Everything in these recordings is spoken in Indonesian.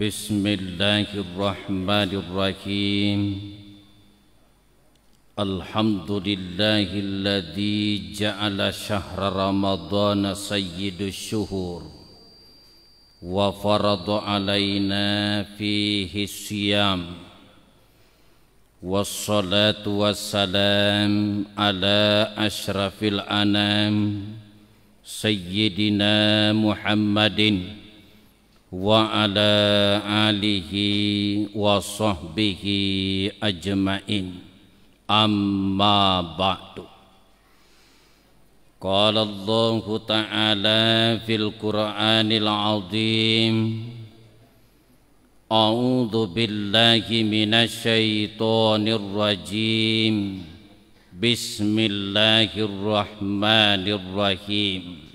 بسم الله الرحمن الرحيم الحمد لله الذي جعل شهر رمضان سيد الشهور وفرض علينا فيه الصيام والصلاة والسلام على أشرف الأنام سيدنا محمد وعلى آله وصحبه أجمعين أما بعد قال الله تعالى في القرآن العظيم أعوذ بالله من الشيطان الرجيم بسم الله الرحمن الرحيم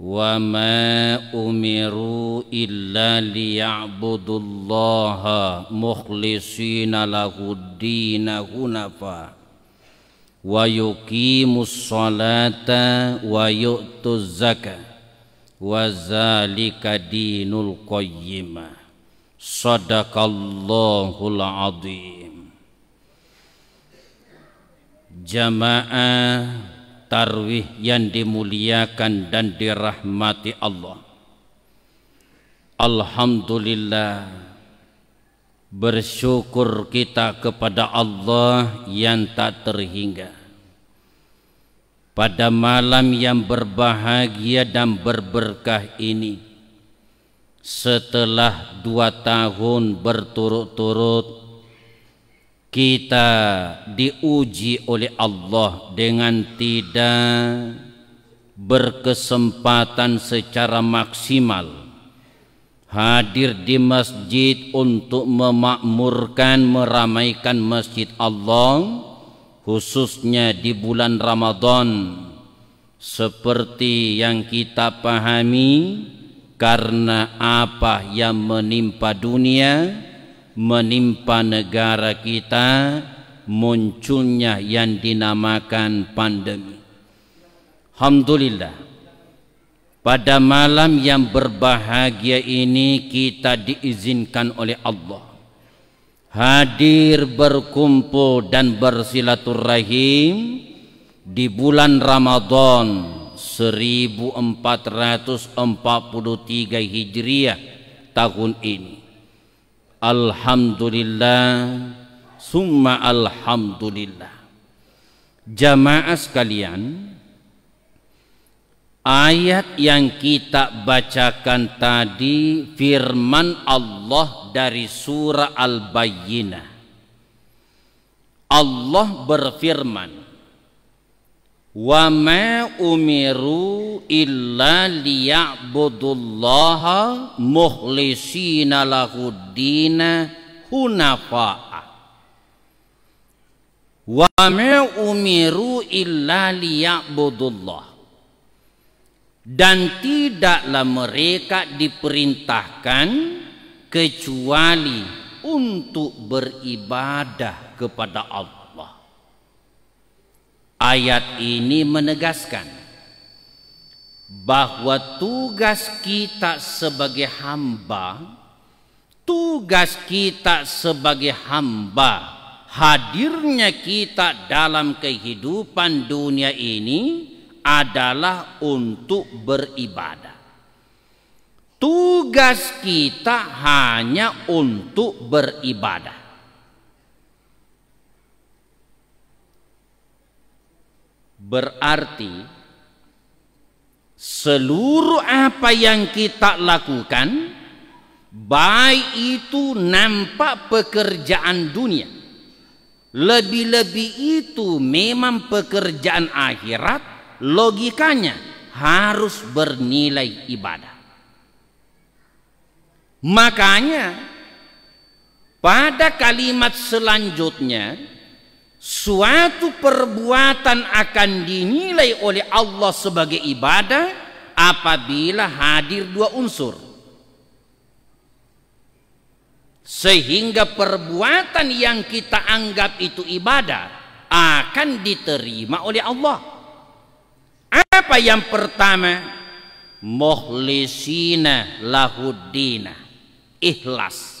وما أمروا إلا ليعبدوا الله مخلصين له الدين هنفا ويقيموا الصلاة ويؤتوا الزكاة وذلك دين القيمة صدق الله العظيم جماعة tarwih yang dimuliakan dan dirahmati Allah. Alhamdulillah bersyukur kita kepada Allah yang tak terhingga. Pada malam yang berbahagia dan berberkah ini, setelah dua tahun berturut-turut kita diuji oleh Allah dengan tidak berkesempatan secara maksimal hadir di masjid untuk memakmurkan meramaikan masjid Allah khususnya di bulan Ramadan seperti yang kita pahami karena apa yang menimpa dunia menimpa negara kita munculnya yang dinamakan pandemi. Alhamdulillah. Pada malam yang berbahagia ini kita diizinkan oleh Allah hadir berkumpul dan bersilaturahim di bulan Ramadan 1443 Hijriah tahun ini Alhamdulillah Summa Alhamdulillah Jamaah sekalian Ayat yang kita bacakan tadi firman Allah dari surah Al-Bayyinah. Allah berfirman, wa ma umiru illa liya'budullaha mukhlisina lahuddina hunafa'a wa ma umiru illa liya'budullah dan tidaklah mereka diperintahkan kecuali untuk beribadah kepada Allah Ayat ini menegaskan bahwa tugas kita sebagai hamba, tugas kita sebagai hamba, hadirnya kita dalam kehidupan dunia ini adalah untuk beribadah. Tugas kita hanya untuk beribadah. Berarti seluruh apa yang kita lakukan baik itu nampak pekerjaan dunia lebih-lebih itu memang pekerjaan akhirat logikanya harus bernilai ibadah makanya pada kalimat selanjutnya suatu perbuatan akan dinilai oleh Allah sebagai ibadah apabila hadir dua unsur. Sehingga perbuatan yang kita anggap itu ibadah akan diterima oleh Allah. Apa yang pertama? Mukhlisina lahudina. Ikhlas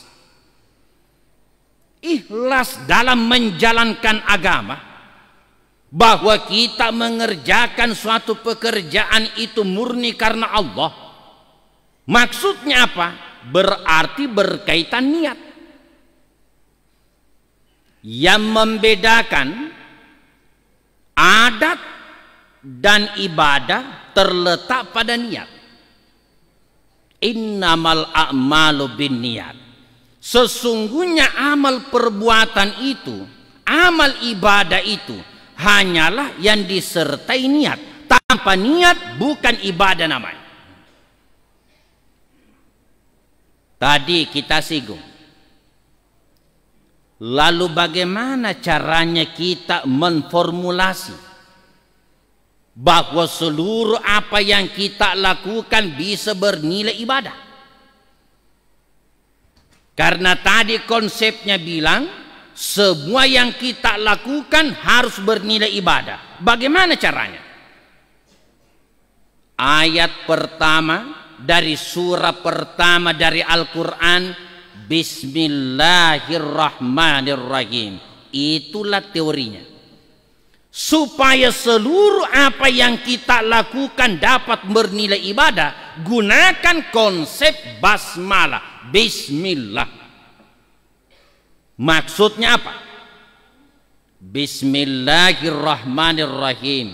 ikhlas dalam menjalankan agama, bahwa kita mengerjakan suatu pekerjaan itu murni karena Allah. Maksudnya apa? Berarti berkaitan niat. Yang membedakan adat dan ibadah terletak pada niat. Innamal a'malu bin niat. Sesungguhnya amal perbuatan itu, amal ibadah itu hanyalah yang disertai niat. Tanpa niat bukan ibadah namanya. Tadi kita singgung. Lalu bagaimana caranya kita menformulasi bahwa seluruh apa yang kita lakukan bisa bernilai ibadah? Karena tadi konsepnya bilang semua yang kita lakukan harus bernilai ibadah. Bagaimana caranya? Ayat pertama dari surah pertama dari Al-Qur'an Bismillahirrahmanirrahim. Itulah teorinya. Supaya seluruh apa yang kita lakukan dapat bernilai ibadah, gunakan konsep basmalah Bismillah. Maksudnya apa? Bismillahirrahmanirrahim.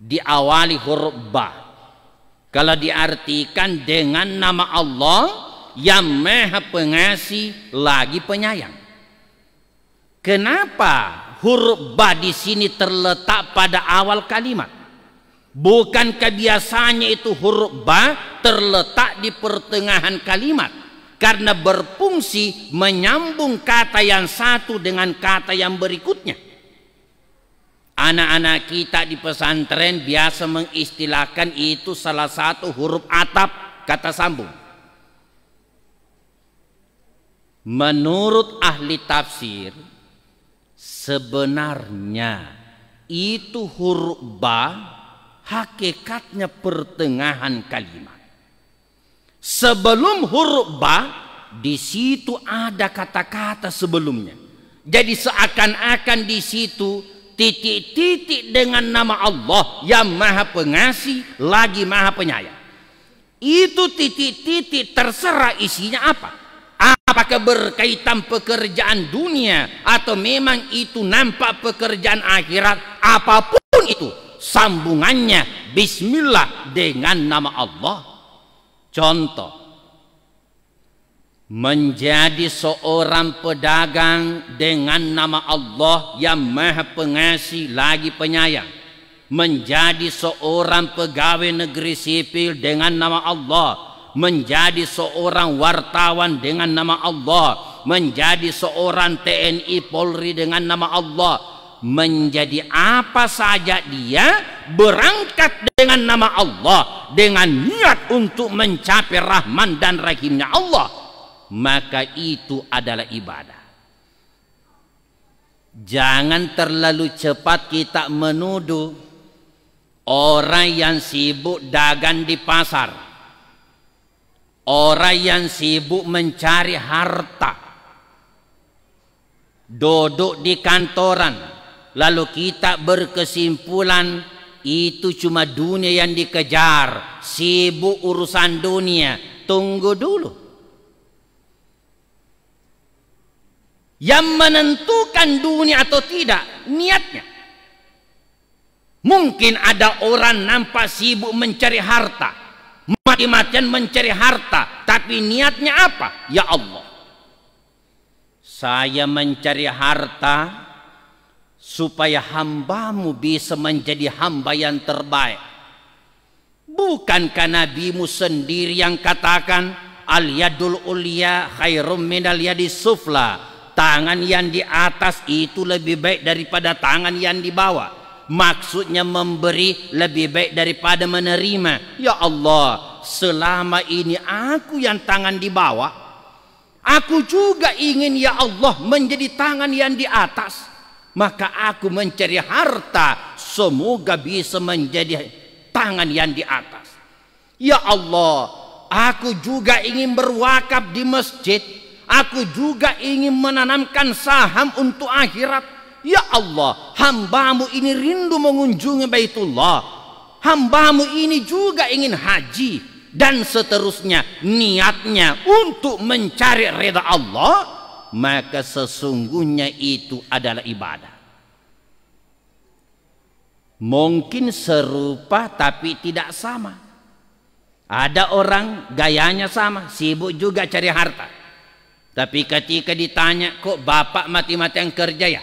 Diawali huruf ba. Kalau diartikan dengan nama Allah yang Maha Pengasih lagi Penyayang. Kenapa huruf ba di sini terletak pada awal kalimat? Bukan biasanya itu huruf ba terletak di pertengahan kalimat karena berfungsi menyambung kata yang satu dengan kata yang berikutnya. Anak-anak kita di pesantren biasa mengistilahkan itu salah satu huruf atap kata sambung. Menurut ahli tafsir sebenarnya itu huruf ba hakikatnya pertengahan kalimat. Sebelum huruf ba, di situ ada kata-kata sebelumnya. Jadi seakan-akan di situ titik-titik dengan nama Allah yang maha pengasih lagi maha penyayang. Itu titik-titik terserah isinya apa apakah berkaitan pekerjaan dunia atau memang itu nampak pekerjaan akhirat apapun itu sambungannya bismillah dengan nama Allah. Contoh menjadi seorang pedagang dengan nama Allah yang Maha Pengasih lagi Penyayang. Menjadi seorang pegawai negeri sipil dengan nama Allah. Menjadi seorang wartawan dengan nama Allah. Menjadi seorang TNI Polri dengan nama Allah menjadi apa saja dia berangkat dengan nama Allah dengan niat untuk mencapai rahman dan rahimnya Allah maka itu adalah ibadah jangan terlalu cepat kita menuduh orang yang sibuk dagang di pasar orang yang sibuk mencari harta duduk di kantoran lalu kita berkesimpulan itu cuma dunia yang dikejar, sibuk urusan dunia. Tunggu dulu. Yang menentukan dunia atau tidak niatnya. Mungkin ada orang nampak sibuk mencari harta, mati-matian mencari harta, tapi niatnya apa? Ya Allah. Saya mencari harta supaya hambamu bisa menjadi hamba yang terbaik. Bukankah nabimu sendiri yang katakan al yadul ulia khairum minal yadi sufla. Tangan yang di atas itu lebih baik daripada tangan yang di bawah maksudnya memberi lebih baik daripada menerima. Ya Allah, selama ini aku yang tangan di bawah, aku juga ingin ya Allah menjadi tangan yang di atas maka aku mencari harta semoga bisa menjadi tangan yang di atas. Ya Allah, aku juga ingin berwakaf di masjid. Aku juga ingin menanamkan saham untuk akhirat. Ya Allah, hambamu ini rindu mengunjungi Baitullah. Hambamu ini juga ingin haji dan seterusnya niatnya untuk mencari reda Allah maka sesungguhnya itu adalah ibadah. Mungkin serupa tapi tidak sama. Ada orang gayanya sama, sibuk juga cari harta. Tapi ketika ditanya, kok bapak mati-matian kerja ya?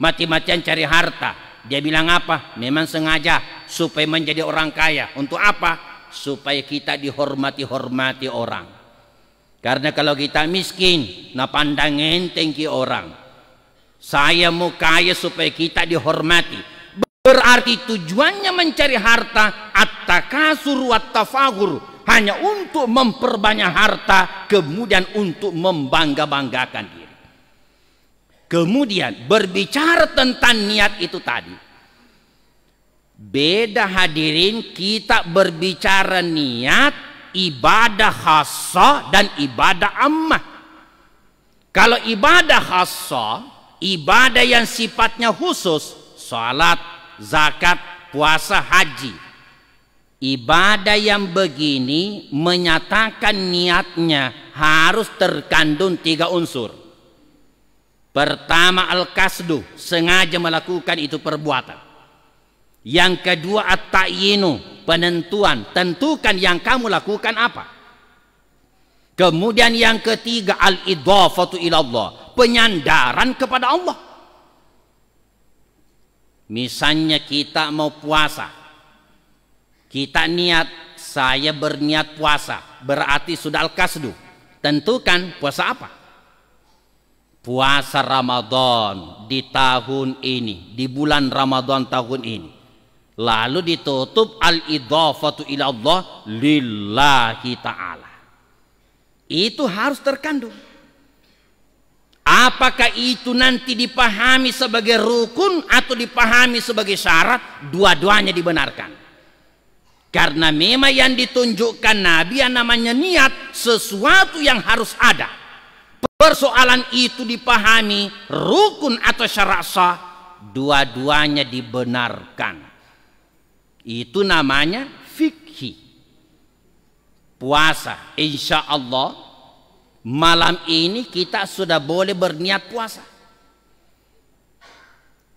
Mati-matian cari harta. Dia bilang apa? Memang sengaja supaya menjadi orang kaya. Untuk apa? Supaya kita dihormati-hormati orang. Karena kalau kita miskin, nah pandang enteng ki orang. Saya mau kaya supaya kita dihormati. Berarti tujuannya mencari harta at-takasur wat-tafahur hanya untuk memperbanyak harta kemudian untuk membangga-banggakan diri. Kemudian berbicara tentang niat itu tadi. Beda hadirin kita berbicara niat ibadah khasa dan ibadah ammah. Kalau ibadah khasa, ibadah yang sifatnya khusus, salat, zakat, puasa, haji. Ibadah yang begini menyatakan niatnya harus terkandung tiga unsur. Pertama al-kasdu, sengaja melakukan itu perbuatan. Yang kedua at-ta'yinu, penentuan, tentukan yang kamu lakukan apa. Kemudian yang ketiga al-idhafatu ilallah, penyandaran kepada Allah. Misalnya kita mau puasa. Kita niat, saya berniat puasa. Berarti sudah al-kasdu. Tentukan puasa apa? Puasa Ramadan di tahun ini. Di bulan Ramadan tahun ini. Lalu ditutup al-idhafatu ila Allah lillahi ta'ala. Itu harus terkandung. Apakah itu nanti dipahami sebagai rukun atau dipahami sebagai syarat, dua-duanya dibenarkan. Karena memang yang ditunjukkan Nabi yang namanya niat sesuatu yang harus ada. Persoalan itu dipahami rukun atau syarat sah, dua-duanya dibenarkan. Itu namanya fikih. Puasa, insya Allah malam ini kita sudah boleh berniat puasa.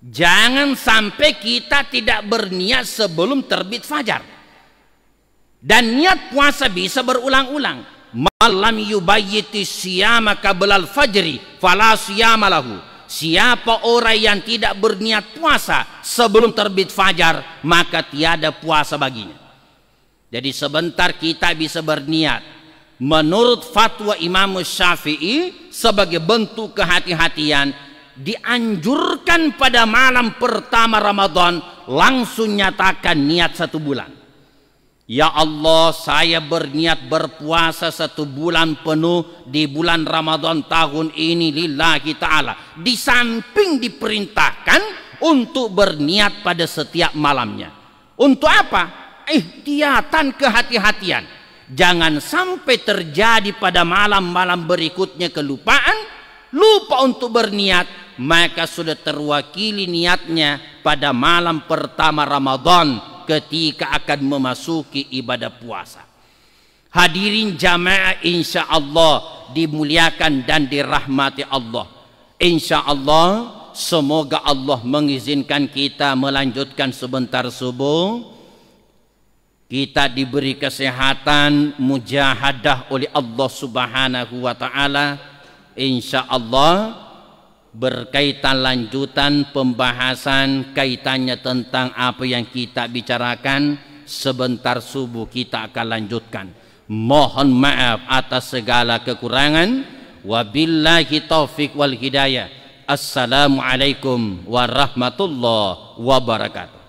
Jangan sampai kita tidak berniat sebelum terbit fajar. Dan niat puasa bisa berulang-ulang. Malam yubayyiti siyama fajri fala lahu. Siapa orang yang tidak berniat puasa sebelum terbit fajar, maka tiada puasa baginya. Jadi sebentar kita bisa berniat. Menurut fatwa Imam Syafi'i sebagai bentuk kehati-hatian dianjurkan pada malam pertama Ramadan langsung nyatakan niat satu bulan. Ya Allah, saya berniat berpuasa satu bulan penuh di bulan Ramadan tahun ini lillahi ta'ala. Di samping diperintahkan untuk berniat pada setiap malamnya. Untuk apa? Ihtiatan kehati-hatian. Jangan sampai terjadi pada malam-malam berikutnya kelupaan. Lupa untuk berniat. Maka sudah terwakili niatnya pada malam pertama Ramadan ketika akan memasuki ibadah puasa. Hadirin jamaah insyaallah dimuliakan dan dirahmati Allah. Insyaallah semoga Allah mengizinkan kita melanjutkan sebentar subuh. Kita diberi kesehatan mujahadah oleh Allah Subhanahu wa taala. Insyaallah berkaitan lanjutan pembahasan kaitannya tentang apa yang kita bicarakan sebentar subuh kita akan lanjutkan mohon maaf atas segala kekurangan wabillahi taufik wal hidayah assalamualaikum warahmatullahi wabarakatuh